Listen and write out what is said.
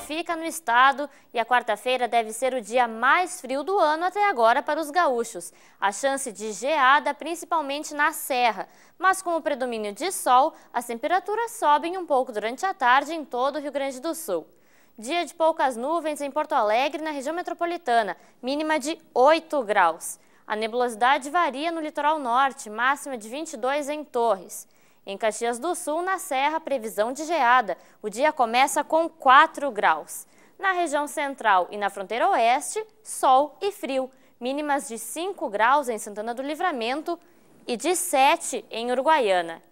fica no estado e a quarta-feira deve ser o dia mais frio do ano até agora para os gaúchos. A chance de geada principalmente na serra, mas com o predomínio de sol, as temperaturas sobem um pouco durante a tarde em todo o Rio Grande do Sul. Dia de poucas nuvens em Porto Alegre, na região metropolitana, mínima de 8 graus. A nebulosidade varia no litoral norte, máxima de 22 em Torres. Em Caxias do Sul, na Serra, previsão de geada. O dia começa com 4 graus. Na região central e na fronteira oeste, sol e frio. Mínimas de 5 graus em Santana do Livramento e de 7 em Uruguaiana.